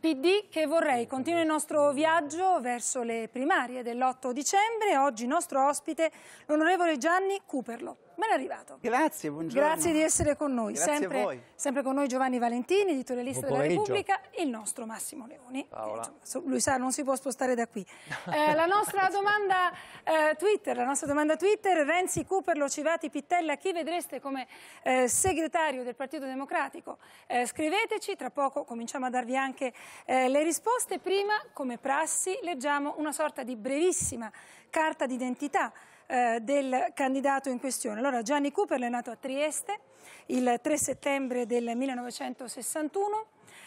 PD che vorrei continuare il nostro viaggio verso le primarie dell'8 dicembre. Oggi nostro ospite l'onorevole Gianni Cuperlo. Ben arrivato. Grazie, buongiorno. Grazie di essere con noi. Grazie Sempre, sempre, con noi Giovanni Valentini, editorialista della Repubblica, e il nostro Massimo Leoni. Paola. Eh, lui sa, non si può spostare da qui. Eh, la nostra domanda eh, Twitter, la nostra domanda Twitter, Renzi, Cooper, Locivati, Pittella, chi vedreste come eh, segretario del Partito Democratico? Eh, scriveteci, tra poco cominciamo a darvi anche eh, le risposte. Prima, come prassi, leggiamo una sorta di brevissima carta d'identità eh, del candidato in questione. Allora, Gianni Cooper è nato a Trieste il 3 settembre del 1961,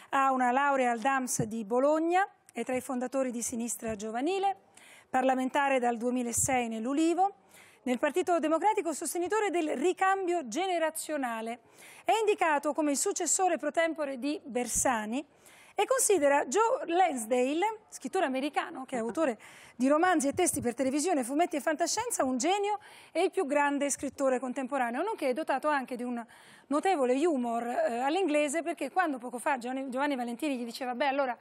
ha una laurea al DAMS di Bologna, è tra i fondatori di Sinistra Giovanile, parlamentare dal 2006 nell'Ulivo, nel Partito Democratico sostenitore del ricambio generazionale. È indicato come il successore pro tempore di Bersani, e considera Joe Lansdale, scrittore americano che è ecco. autore di romanzi e testi per televisione, fumetti e fantascienza, un genio e il più grande scrittore contemporaneo, nonché dotato anche di un notevole humor eh, all'inglese perché quando poco fa Giovanni, Giovanni Valentini gli diceva beh allora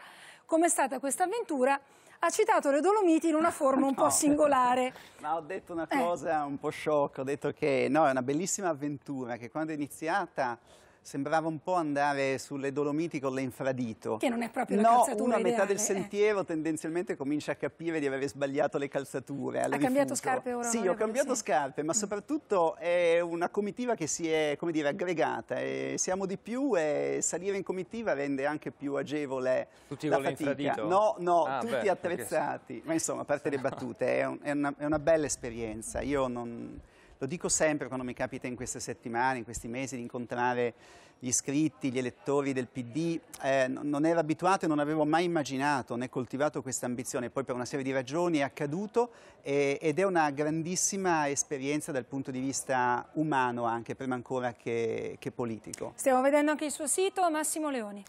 com'è stata questa avventura? ha citato le Dolomiti in una forma un no, po' singolare. Ma ho detto una eh. cosa eh. un po' sciocca, ho detto che no, è una bellissima avventura che quando è iniziata sembrava un po' andare sulle Dolomiti con l'infradito. Che non è proprio no, la calzatura uno a metà ideale, del eh. sentiero eh. tendenzialmente comincia a capire di aver sbagliato le calzature. Ha rifugio. cambiato scarpe ora? Sì, ho cambiato sì. scarpe, ma mm. soprattutto è una comitiva che si è, come dire, aggregata. E siamo di più e salire in comitiva rende anche più agevole tutti la fatica. Infradito. No, no, ah, tutti beh, attrezzati. Perché... Ma insomma, a parte le battute, è, un, è, una, è una bella esperienza. Io non lo dico sempre quando mi capita in queste settimane, in questi mesi, di incontrare gli iscritti, gli elettori del PD. Eh, non ero abituato e non avevo mai immaginato né coltivato questa ambizione. Poi per una serie di ragioni è accaduto e, ed è una grandissima esperienza dal punto di vista umano anche, prima ancora che, che politico. Stiamo vedendo anche il suo sito, Massimo Leoni.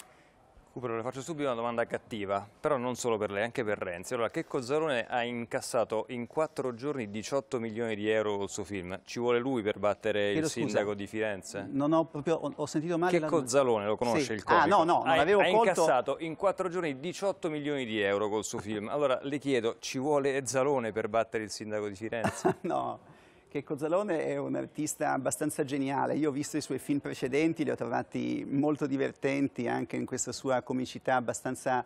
Cupero, le faccio subito una domanda cattiva, però non solo per lei, anche per Renzi. Allora, che Zarone ha incassato in quattro giorni 18 milioni di euro col suo film. Ci vuole lui per battere Chiedo il scusa, sindaco di Firenze? Non ho proprio, ho sentito male. Che la... Zalone, lo conosce sì. il ah, comico? Ah, no, no, non l'avevo avevo Ha incassato in quattro giorni 18 milioni di euro col suo film. Allora, le chiedo, ci vuole Zalone per battere il sindaco di Firenze? no che Cozzalone è un artista abbastanza geniale, io ho visto i suoi film precedenti, li ho trovati molto divertenti anche in questa sua comicità abbastanza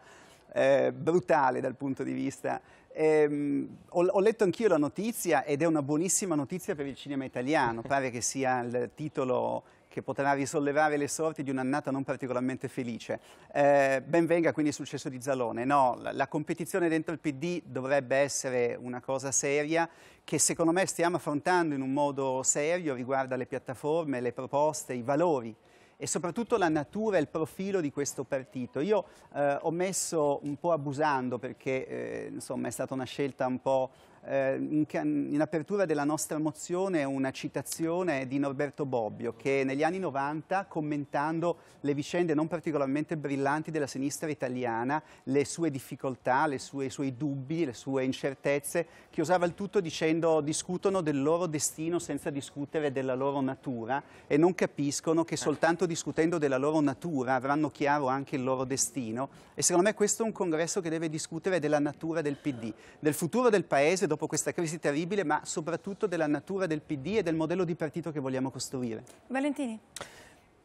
eh, brutale dal punto di vista. Eh, ho, ho, letto anch'io la notizia ed è una buonissima notizia per il cinema italiano, pare che sia il titolo che potrà risollevare le sorti di un'annata non particolarmente felice. Eh, ben venga quindi il successo di Zalone. No, la, la competizione dentro il PD dovrebbe essere una cosa seria che secondo me stiamo affrontando in un modo serio, riguarda le piattaforme, le proposte, i valori e soprattutto la natura e il profilo di questo partito. Io eh, ho messo un po' abusando perché eh, insomma, è stata una scelta un po' Eh, in, apertura della nostra mozione una citazione di Norberto Bobbio che negli anni 90 commentando le vicende non particolarmente brillanti della sinistra italiana, le sue difficoltà, le sue, i suoi dubbi, le sue incertezze, chiusava il tutto dicendo discutono del loro destino senza discutere della loro natura e non capiscono che soltanto discutendo della loro natura avranno chiaro anche il loro destino e secondo me questo è un congresso che deve discutere della natura del PD, del futuro del Paese dopo dopo questa crisi terribile, ma soprattutto della natura del PD e del modello di partito che vogliamo costruire. Valentini.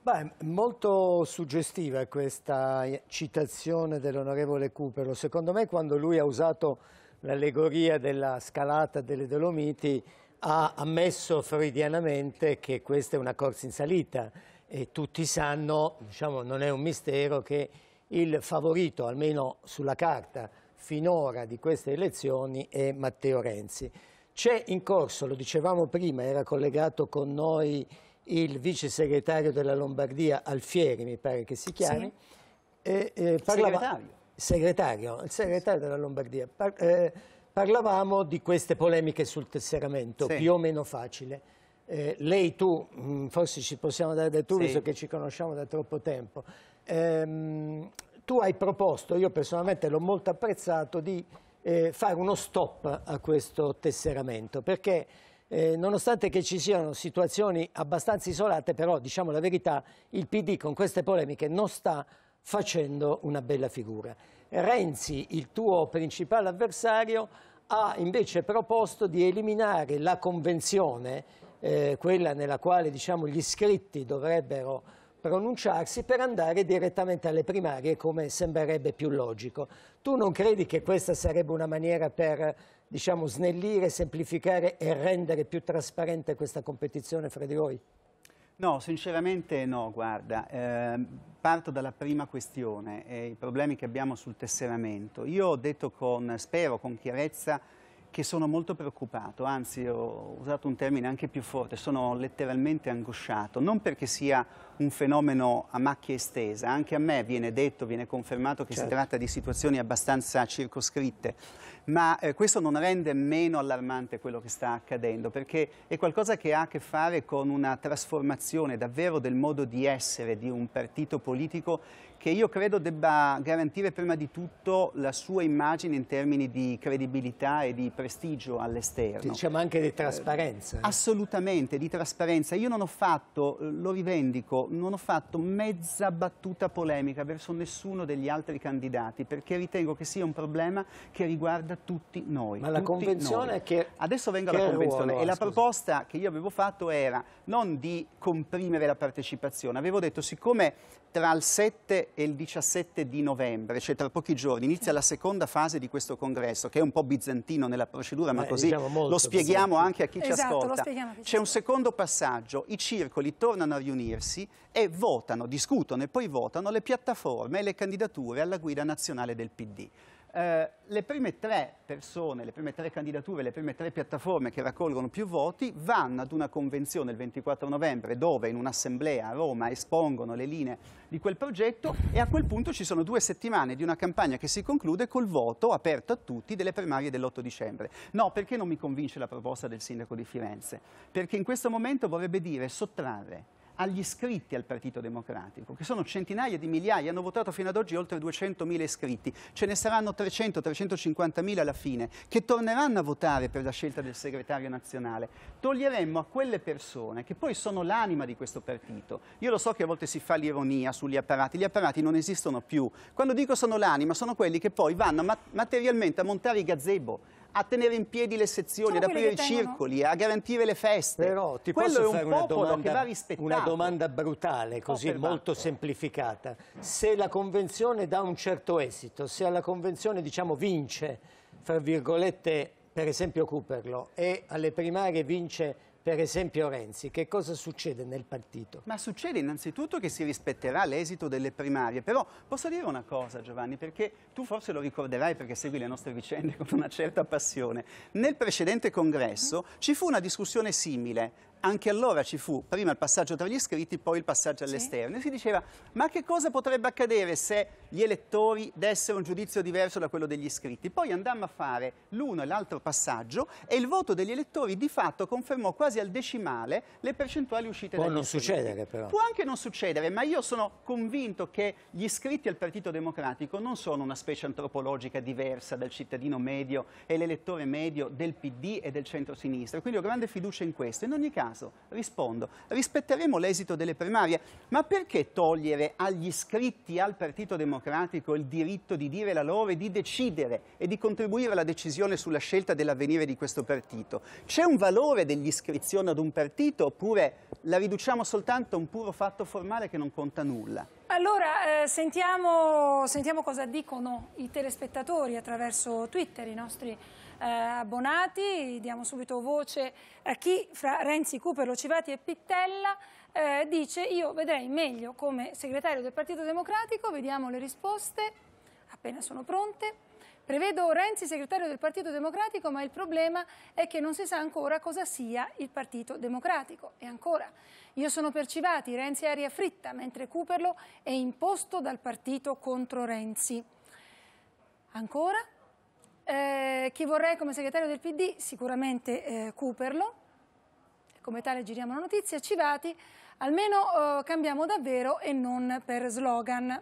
Beh, molto suggestiva questa citazione dell'onorevole Cupero. Secondo me quando lui ha usato l'allegoria della scalata delle Dolomiti ha ammesso freudianamente che questa è una corsa in salita e tutti sanno, diciamo, non è un mistero, che il favorito, almeno sulla carta, finora di queste elezioni è Matteo Renzi. C'è in corso, lo dicevamo prima, era collegato con noi il vice segretario della Lombardia Alfieri, mi pare che si chiami. Sì. Eh, eh, parlava... segretario. segretario. il segretario della Lombardia. Par eh, parlavamo di queste polemiche sul tesseramento, sì. più o meno facile. Eh, lei, tu, mh, mm, forse ci possiamo dare del tu, sì. visto che ci conosciamo da troppo tempo. Ehm, tu hai proposto, io personalmente l'ho molto apprezzato, di eh, fare uno stop a questo tesseramento, perché eh, nonostante ci siano situazioni abbastanza isolate, però diciamo la verità, il PD con queste polemiche non sta facendo una bella figura. Renzi, il tuo principale avversario, ha invece proposto di eliminare la convenzione, eh, quella nella quale diciamo, gli iscritti dovrebbero pronunciarsi per andare direttamente alle primarie come sembrerebbe più logico. Tu non credi che questa sarebbe una maniera per diciamo, snellire, semplificare e rendere più trasparente questa competizione fra di voi? No, sinceramente no, guarda, eh, parto dalla prima questione, eh, i problemi che abbiamo sul tesseramento. Io ho detto con, spero, con chiarezza che sono molto preoccupato, anzi ho usato un termine anche più forte, sono letteralmente angosciato, non perché sia un fenomeno a macchia estesa, anche a me viene detto, viene confermato che certo. si tratta di situazioni abbastanza circoscritte, ma eh, questo non rende meno allarmante quello che sta accadendo, perché è qualcosa che ha a che fare con una trasformazione davvero del modo di essere di un partito politico che io credo debba garantire prima di tutto la sua immagine in termini di credibilità e di prestigio all'esterno. Diciamo anche di trasparenza. Eh, assolutamente, di trasparenza. Io non ho fatto, lo rivendico, non ho fatto mezza battuta polemica verso nessuno degli altri candidati perché ritengo che sia un problema che riguarda tutti noi. Ma la convenzione noi. che... Adesso vengo alla convenzione ruolo, e la scusa. proposta che io avevo fatto era non di comprimere la partecipazione, avevo detto siccome tra il 7 e il 17 di novembre, cioè tra pochi giorni, inizia la seconda fase di questo congresso, che è un po' bizantino nella procedura, ma Beh, così diciamo lo spieghiamo anche a chi esatto, ci ascolta. C'è un secondo passaggio, i circoli tornano a riunirsi e votano, discutono e poi votano le piattaforme e le candidature alla guida nazionale del PD. Eh, le prime tre persone, le prime tre candidature, le prime tre piattaforme che raccolgono più voti vanno ad una convenzione il 24 novembre dove in un'assemblea a Roma espongono le linee di quel progetto e a quel punto ci sono due settimane di una campagna che si conclude col voto aperto a tutti delle primarie dell'8 dicembre. No, perché non mi convince la proposta del sindaco di Firenze? Perché in questo momento vorrebbe dire sottrarre agli iscritti al Partito Democratico, che sono centinaia di migliaia, hanno votato fino ad oggi oltre 200.000 iscritti, ce ne saranno 300-350.000 alla fine, che torneranno a votare per la scelta del segretario nazionale. Toglieremmo a quelle persone, che poi sono l'anima di questo partito, io lo so che a volte si fa l'ironia sugli apparati, gli apparati non esistono più, quando dico sono l'anima sono quelli che poi vanno materialmente a montare i gazebo, a tenere in piedi le sezioni, Sono ad diciamo aprire i circoli, a garantire le feste. Però ti Quello posso fare una domanda, una domanda, brutale, oh, così oh, molto semplificata. Se la convenzione dà un certo esito, se alla convenzione diciamo vince, fra virgolette, per esempio Cooperlo, e alle primarie vince per esempio Renzi, che cosa succede nel partito? Ma succede innanzitutto che si rispetterà l'esito delle primarie, però posso dire una cosa Giovanni, perché tu forse lo ricorderai perché segui le nostre vicende con una certa passione. Nel precedente congresso ci fu una discussione simile anche allora ci fu prima il passaggio tra gli iscritti, poi il passaggio all'esterno. Sì. E si diceva, ma che cosa potrebbe accadere se gli elettori dessero un giudizio diverso da quello degli iscritti? Poi andammo a fare l'uno e l'altro passaggio e il voto degli elettori di fatto confermò quasi al decimale le percentuali uscite Può dagli non succedere però. Può anche non succedere, ma io sono convinto che gli iscritti al Partito Democratico non sono una specie antropologica diversa dal cittadino medio e l'elettore medio del PD e del centro-sinistra. Quindi ho grande fiducia in questo. In ogni caso, caso? Rispondo, rispetteremo l'esito delle primarie, ma perché togliere agli iscritti al Partito Democratico il diritto di dire la loro e di decidere e di contribuire alla decisione sulla scelta dell'avvenire di questo partito? C'è un valore dell'iscrizione ad un partito oppure la riduciamo soltanto a un puro fatto formale che non conta nulla? Allora, eh, sentiamo, sentiamo cosa dicono i telespettatori attraverso Twitter, i nostri eh, abbonati, diamo subito voce a chi fra Renzi, Cuperlo, Civati e Pittella eh, dice io vedrei meglio come segretario del Partito Democratico, vediamo le risposte appena sono pronte. Prevedo Renzi segretario del Partito Democratico, ma il problema è che non si sa ancora cosa sia il Partito Democratico. E ancora, io sono per Civati, Renzi è aria fritta, mentre Cuperlo è imposto dal partito contro Renzi. Ancora, eh, chi vorrei come segretario del PD? Sicuramente eh, Cooperlo, come tale giriamo la notizia, Civati, almeno eh, cambiamo davvero e non per slogan.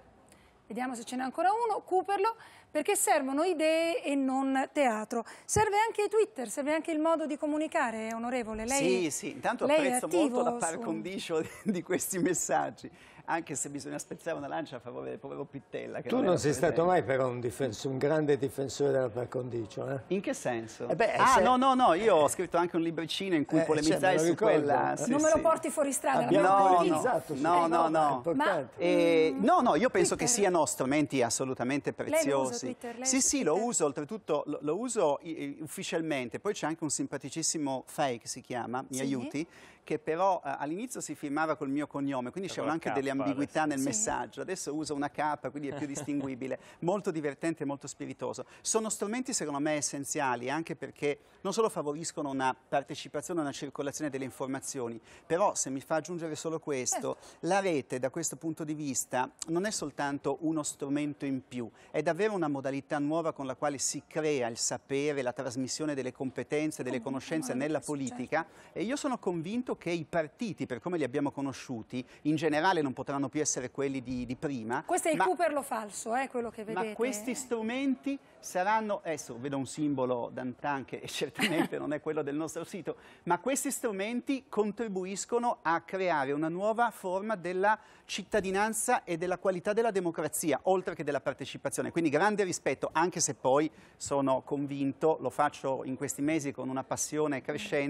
Vediamo se ce n'è ancora uno, Cooperlo, perché servono idee e non teatro. Serve anche Twitter, serve anche il modo di comunicare, onorevole. Lei, sì, sì, intanto apprezzo molto la par condicio su... di questi messaggi anche se bisogna spezzare una lancia a favore del povero Pittella. tu non, sei stato mai però un, un, grande difensore della par condicio, eh? In che senso? Eh beh, ah, se... no, no, no, io ho scritto anche un libricino in cui eh, polemizzai cioè, su quella... Eh, sì, non me lo porti fuori strada, Abbiamo no, no, eh, no, no, no. Ma, eh, mm. no, no, io penso Twitter. che siano strumenti assolutamente preziosi. Twitter, sì, Twitter. sì, lo uso, oltretutto lo, lo uso ufficialmente, poi c'è anche un simpaticissimo fake, si chiama, mi sì. aiuti, che però eh, all'inizio si firmava col mio cognome, quindi cioè, c'erano anche delle ambiguità adesso. nel messaggio, adesso uso una K, quindi è più distinguibile, molto divertente e molto spiritoso. Sono strumenti secondo me essenziali, anche perché non solo favoriscono una partecipazione, una circolazione delle informazioni, però se mi fa aggiungere solo questo, eh. la rete da questo punto di vista non è soltanto uno strumento in più, è davvero una modalità nuova con la quale si crea il sapere, la trasmissione delle competenze, delle conoscenze nella politica certo. e io sono convinto dato che i partiti, per come li abbiamo conosciuti, in generale non potranno più essere quelli di, di prima. Questo è il ma, Cooperlo falso, eh, quello che vedete. Ma questi strumenti saranno, adesso vedo un simbolo d'antan che certamente non è quello del nostro sito, ma questi strumenti contribuiscono a creare una nuova forma della cittadinanza e della qualità della democrazia, oltre che della partecipazione. Quindi grande rispetto, anche se poi sono convinto, lo faccio in questi mesi con una passione crescente,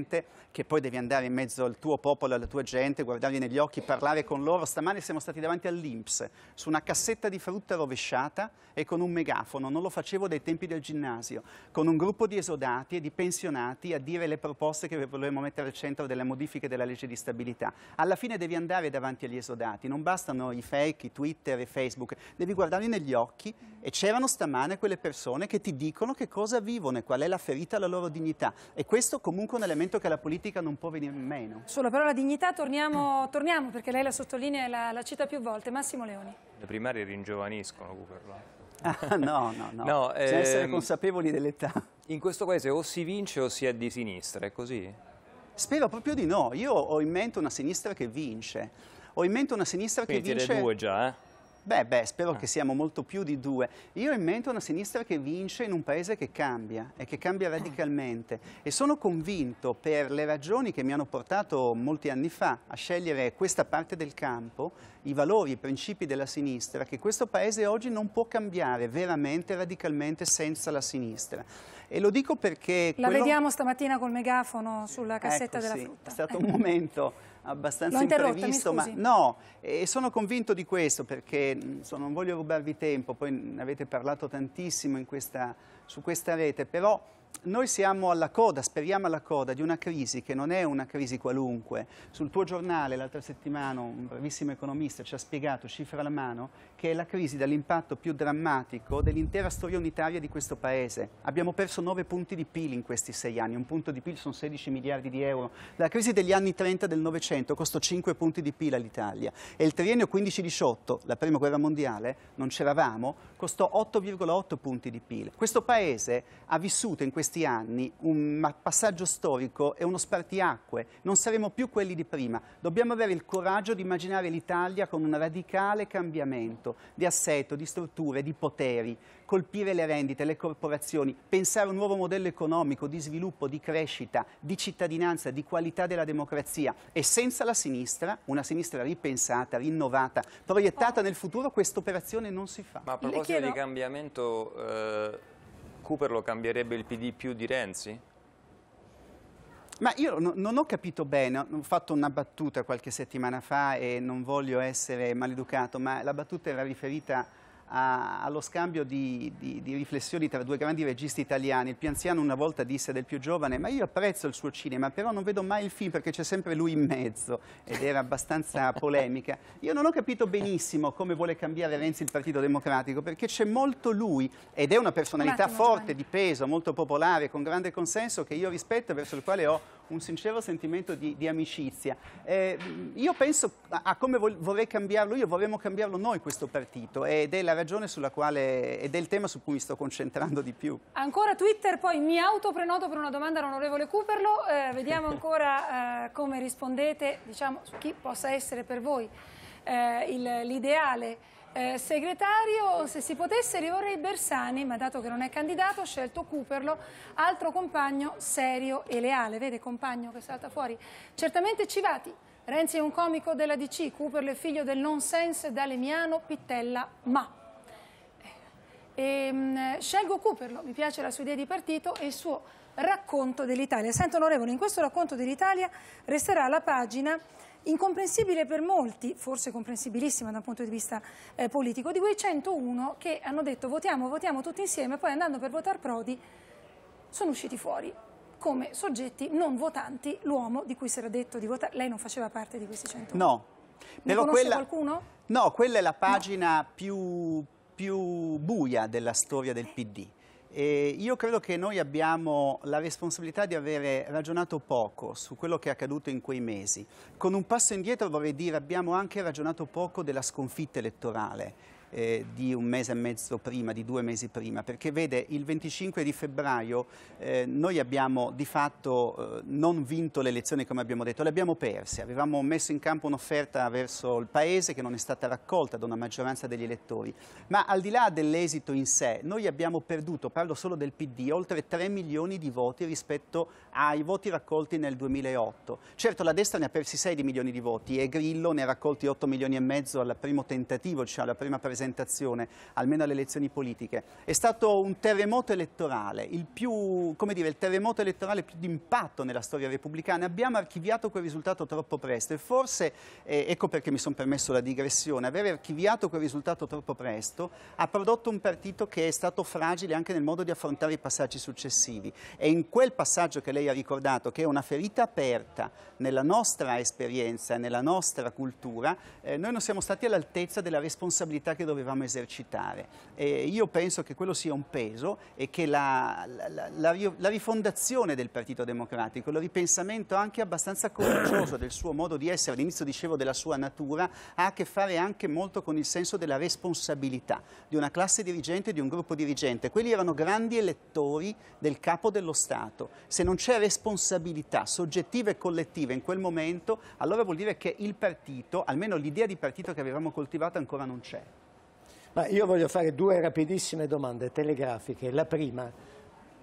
che poi devi andare in mezzo al tuo popolo, alla tua gente, guardarli negli occhi, parlare con loro. Stamane siamo stati davanti all'Inps, su una cassetta di frutta rovesciata e con un megafono, non lo facevo dai tempi del ginnasio, con un gruppo di esodati e di pensionati a dire le proposte che volevamo mettere al centro delle modifiche della legge di stabilità. Alla fine devi andare davanti agli esodati, non bastano i fake, i Twitter e Facebook, devi guardarli negli occhi e c'erano stamane quelle persone che ti dicono che cosa vivono e qual è la ferita alla loro dignità. E questo comunque è un elemento che la politica non può venire meno italiano. Solo però la dignità, torniamo, torniamo perché lei la sottolinea e la, la, cita più volte. Massimo Leoni. Le primarie ringiovaniscono, Cooper. Ah, no, no, no. no ehm, essere consapevoli dell'età. In questo paese o si vince o si è di sinistra, è così? Spero proprio di no. Io ho in mente una sinistra che vince. Ho in mente una sinistra Quindi che vince... Quindi due già, eh? Beh, beh, spero che eh. siamo molto più di due. Io ho in mente una sinistra che vince in un paese che cambia e che cambia mm. radicalmente e sono convinto per le ragioni che mi hanno portato molti anni fa a scegliere questa parte del campo, i valori, i principi della sinistra, che questo paese oggi non può cambiare veramente, radicalmente senza la sinistra. E lo dico perché... La quello... vediamo stamattina col megafono sulla cassetta ecco, della sì, frutta. È stato un momento abbastanza imprevisto, ma no, e sono convinto di questo perché insomma, non voglio rubarvi tempo, poi ne avete parlato tantissimo questa, su questa rete, però noi siamo alla coda, speriamo alla coda di una crisi che non è una crisi qualunque. Sul tuo giornale l'altra settimana un bravissimo economista ci ha spiegato, cifra alla mano, che è la crisi dall'impatto più drammatico dell'intera storia unitaria di questo Paese. Abbiamo perso 9 punti di PIL in questi 6 anni, un punto di PIL sono 16 miliardi di euro. La crisi degli anni 30 del Novecento costò 5 punti di PIL all'Italia e il triennio 15-18, la prima guerra mondiale, non c'eravamo, costò 8,8 punti di PIL. Questo Paese ha vissuto in questi questi anni un passaggio storico e uno spartiacque, non saremo più quelli di prima, dobbiamo avere il coraggio di immaginare l'Italia con un radicale cambiamento di assetto, di strutture, di poteri, colpire le rendite, le corporazioni, pensare a un nuovo modello economico di sviluppo, di crescita, di cittadinanza, di qualità della democrazia e senza la sinistra, una sinistra ripensata, rinnovata, proiettata nel futuro, questa operazione non si fa. Ma a proposito di cambiamento... Eh Cooperlo cambierebbe il PD più di Renzi? Ma io no, non ho capito bene, ho fatto una battuta qualche settimana fa e non voglio essere maleducato, ma la battuta era riferita a, allo scambio di, di, di, riflessioni tra due grandi registi italiani. Il più anziano una volta disse del più giovane, ma io apprezzo il suo cinema, però non vedo mai il film perché c'è sempre lui in mezzo, ed era abbastanza polemica. Io non ho capito benissimo come vuole cambiare Renzi il Partito Democratico, perché c'è molto lui, ed è una personalità attimo, forte, di peso, molto popolare, con grande consenso, che io rispetto e verso il quale ho un sincero sentimento di, di amicizia. Eh, io penso a, a come vorrei cambiarlo io, vorremmo cambiarlo noi questo partito, ed è la ragione sulla quale, ed è il tema su cui mi sto concentrando di più. Ancora Twitter, poi mi autoprenoto per una domanda all'onorevole Cuperlo, eh, vediamo ancora eh, come rispondete, diciamo, su chi possa essere per voi eh, l'ideale. Eh, segretario, se si potesse rivorrei Bersani, ma dato che non è candidato, ho scelto Cuperlo, altro compagno serio e leale. Vede, compagno che salta fuori. Certamente Civati. Renzi è un comico della DC, Cuperlo è figlio del nonsense d'Alemiano Pittella, ma... E, ehm, scelgo Cooperlo, mi piace la sua idea di partito e il suo racconto dell'Italia. Sento onorevole, in questo racconto dell'Italia resterà la pagina incomprensibile per molti, forse comprensibilissima da un punto di vista eh, politico, di quei 101 che hanno detto votiamo, votiamo tutti insieme poi andando per votare Prodi sono usciti fuori come soggetti non votanti l'uomo di cui si era detto di votare. Lei non faceva parte di questi 101? No. Ne conosce quella... qualcuno? No, quella è la pagina no. più più buia della storia del PD. E io credo che noi abbiamo la responsabilità di avere ragionato poco su quello che è accaduto in quei mesi. Con un passo indietro vorrei dire abbiamo anche ragionato poco della sconfitta elettorale eh, di un mese e mezzo prima, di due mesi prima, perché vede il 25 di febbraio eh, noi abbiamo di fatto eh, non vinto le elezioni come abbiamo detto, le abbiamo perse, avevamo messo in campo un'offerta verso il Paese che non è stata raccolta da una maggioranza degli elettori, ma al di là dell'esito in sé noi abbiamo perduto, parlo solo del PD, oltre 3 milioni di voti rispetto ai voti raccolti nel 2008. Certo la destra ne ha persi 6 di milioni di voti e Grillo ne ha raccolti 8 milioni e mezzo al primo tentativo, cioè alla prima presenza rappresentazione, almeno alle elezioni politiche. È stato un terremoto elettorale, il, più, dire, il terremoto elettorale più d'impatto nella storia repubblicana. Abbiamo archiviato quel risultato troppo presto e forse, eh, ecco perché mi sono permesso la digressione, aver archiviato quel risultato troppo presto ha prodotto un partito che è stato fragile anche nel modo di affrontare i passaggi successivi. È in quel passaggio che lei ha ricordato, che è una ferita aperta nella nostra esperienza, nella nostra cultura, eh, noi non siamo stati all'altezza della responsabilità che dobbiamo dovevamo esercitare. E io penso che quello sia un peso e che la, la, la, la rifondazione del Partito Democratico, il ripensamento anche abbastanza coraggioso del suo modo di essere, all'inizio dicevo della sua natura, ha a che fare anche molto con il senso della responsabilità di una classe dirigente e di un gruppo dirigente. Quelli erano grandi elettori del capo dello Stato. Se non c'è responsabilità soggettiva e collettiva in quel momento, allora vuol dire che il partito, almeno l'idea di partito che avevamo coltivato ancora non c'è. Ma io voglio fare due rapidissime domande telegrafiche. La prima,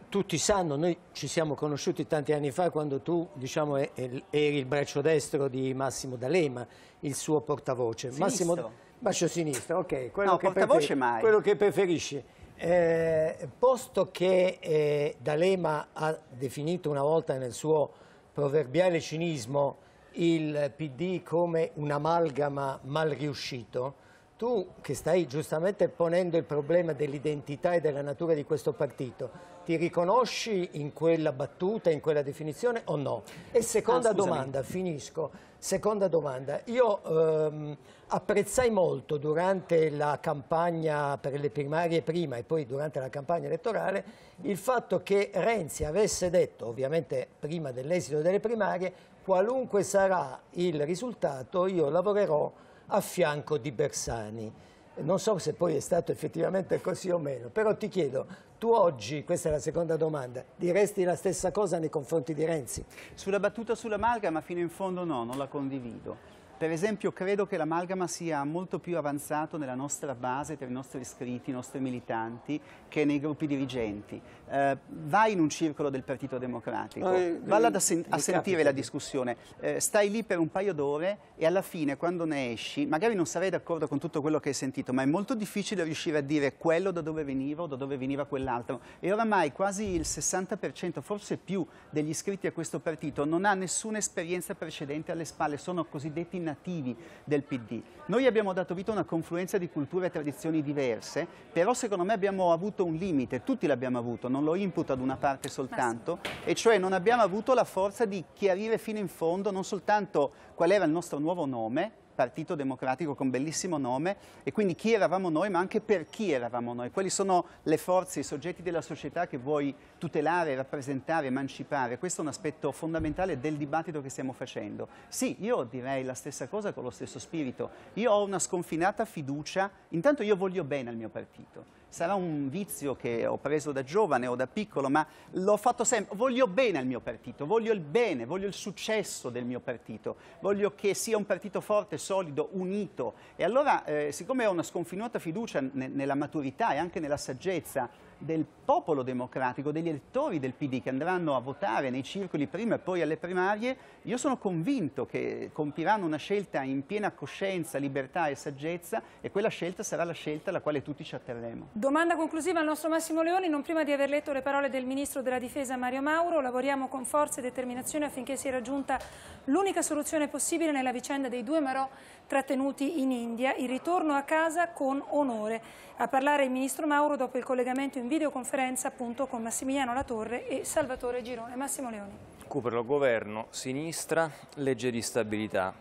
tutti sanno, noi ci siamo conosciuti tanti anni fa quando tu diciamo, eri il braccio destro di Massimo D'Alema, il suo portavoce. Sinistro. Massimo, braccio sinistro, ok. Quello no, che portavoce mai. Quello che preferisci. Eh, posto che eh, D'Alema ha definito una volta nel suo proverbiale cinismo il PD come un amalgama mal riuscito, tu che stai giustamente ponendo il problema dell'identità e della natura di questo partito, ti riconosci in quella battuta, in quella definizione o no? E seconda ah, domanda, finisco. Seconda domanda, io ehm, apprezzai molto durante la campagna per le primarie prima e poi durante la campagna elettorale il fatto che Renzi avesse detto, ovviamente prima dell'esito delle primarie, qualunque sarà il risultato io lavorerò a fianco di Bersani. Non so se poi è stato effettivamente così o meno, però ti chiedo, tu oggi, questa è la seconda domanda, diresti la stessa cosa nei confronti di Renzi? Sulla battuta sull'amalgama fino in fondo no, non la condivido. Per esempio credo che l'amalgama sia molto più avanzato nella nostra base, tra i nostri iscritti, i nostri militanti, che nei gruppi dirigenti. Eh, vai in un circolo del Partito Democratico, eh, valla a, eh, sen a sentire la discussione, eh, stai lì per un paio d'ore e alla fine quando ne esci, magari non sarai d'accordo con tutto quello che hai sentito, ma è molto difficile riuscire a dire quello da dove veniva o da dove veniva quell'altro. E oramai quasi il 60%, forse più, degli iscritti a questo partito non ha nessuna esperienza precedente alle spalle, sono cosiddetti nativi del PD. Noi abbiamo dato vita a una confluenza di culture e tradizioni diverse, però secondo me abbiamo avuto avuto un limite, tutti l'abbiamo avuto, non lo imputo ad una parte soltanto, e cioè non abbiamo avuto la forza di chiarire fino in fondo non soltanto qual era il nostro nuovo nome, Partito Democratico con bellissimo nome e quindi chi eravamo noi ma anche per chi eravamo noi, quali sono le forze, i soggetti della società che vuoi tutelare, rappresentare, emancipare. Questo è un aspetto fondamentale del dibattito che stiamo facendo. Sì, io direi la stessa cosa con lo stesso spirito. Io ho una sconfinata fiducia, intanto io voglio bene al mio partito. Sarà un vizio che ho preso da giovane o da piccolo, ma l'ho fatto sempre. Voglio bene al mio partito, voglio il bene, voglio il successo del mio partito, voglio che sia un partito forte, solido, unito. E allora, eh, siccome ho una sconfinata fiducia nella maturità e anche nella saggezza del popolo democratico, degli elettori del PD che andranno a votare nei circoli prima e poi alle primarie, io sono convinto che compiranno una scelta in piena coscienza, libertà e saggezza e quella scelta sarà la scelta alla quale tutti ci atterremo. Domanda conclusiva al nostro Massimo Leoni, non prima di aver letto le parole del Ministro della Difesa Mario Mauro, lavoriamo con forza e determinazione affinché sia raggiunta l'unica soluzione possibile nella vicenda dei due Marò trattenuti in India, il ritorno a casa con onore. A parlare il Ministro Mauro dopo il collegamento in videoconferenza appunto con Massimiliano Latorre e Salvatore Girone. Massimo Leoni. Cuperlo governo, sinistra, legge di stabilità.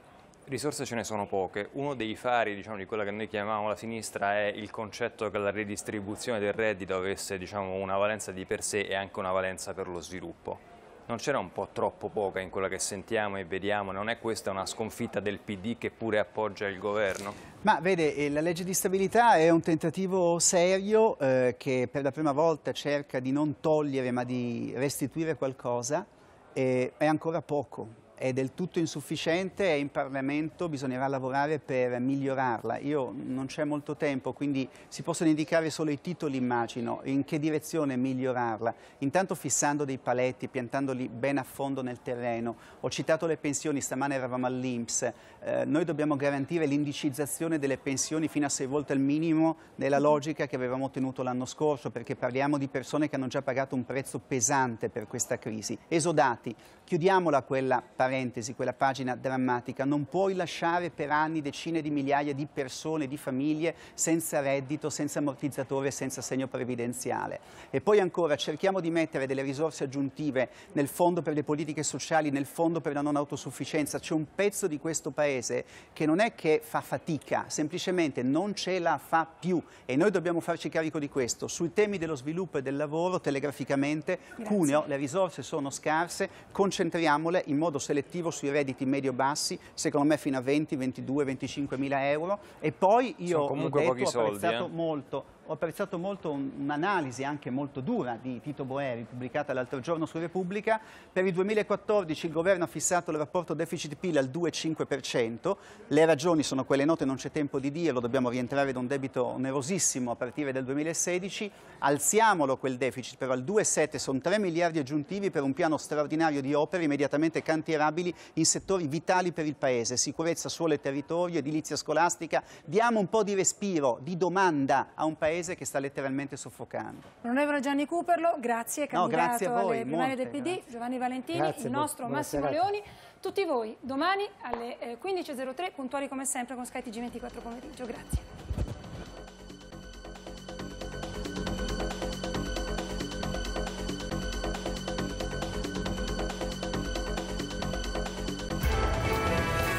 Risorse ce ne sono poche. Uno dei fari diciamo, di quella che noi chiamavamo la sinistra è il concetto che la redistribuzione del reddito avesse diciamo, una valenza di per sé e anche una valenza per lo sviluppo non c'era un po' troppo poca in quella che sentiamo e vediamo? Non è questa una sconfitta del PD che pure appoggia il governo? Ma vede, eh, la legge di stabilità è un tentativo serio eh, che per la prima volta cerca di non togliere ma di restituire qualcosa e è ancora poco è del tutto insufficiente e in Parlamento bisognerà lavorare per migliorarla. Io non c'è molto tempo, quindi si possono indicare solo i titoli, immagino, in che direzione migliorarla. Intanto fissando dei paletti, piantandoli ben a fondo nel terreno. Ho citato le pensioni, stamane eravamo all'Inps. Eh, noi dobbiamo garantire l'indicizzazione delle pensioni fino a sei volte il minimo nella logica che avevamo ottenuto l'anno scorso, perché parliamo di persone che hanno già pagato un prezzo pesante per questa crisi. Esodati, chiudiamola quella parte parentesi, quella pagina drammatica, non puoi lasciare per anni decine di migliaia di persone, di famiglie senza reddito, senza ammortizzatore, senza segno previdenziale. E poi ancora cerchiamo di mettere delle risorse aggiuntive nel fondo per le politiche sociali, nel fondo per la non autosufficienza. C'è un pezzo di questo paese che non è che fa fatica, semplicemente non ce la fa più e noi dobbiamo farci carico di questo. Sui temi dello sviluppo e del lavoro, telegraficamente, Grazie. Cuneo, le risorse sono scarse, concentriamole in modo selettivo selettivo sui redditi medio-bassi, secondo me fino a 20, 22, 25 mila euro e poi io ho detto, ho apprezzato eh? molto ho apprezzato molto un'analisi anche molto dura di Tito Boeri, pubblicata l'altro giorno su Repubblica. Per il 2014 il governo ha fissato il rapporto deficit-PIL al 2,5%. Le ragioni sono quelle note, non c'è tempo di dirlo, dobbiamo rientrare da un debito onerosissimo a partire dal 2016. Alziamolo quel deficit, però al 2,7 sono 3 miliardi aggiuntivi per un piano straordinario di opere immediatamente cantierabili in settori vitali per il Paese, sicurezza, suolo e territorio, edilizia scolastica. Diamo un po' di respiro, di domanda a un Paese paese che sta letteralmente soffocando. Onorevole Gianni Cuperlo, grazie, candidato no, grazie voi, alle primarie del PD, grazie. Giovanni Valentini, grazie, il nostro Massimo serata. Leoni. Tutti voi domani alle 15.03, eh, puntuali come sempre con Sky TG24 pomeriggio. Grazie.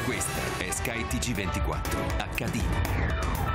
Questa è Sky TG24 HD.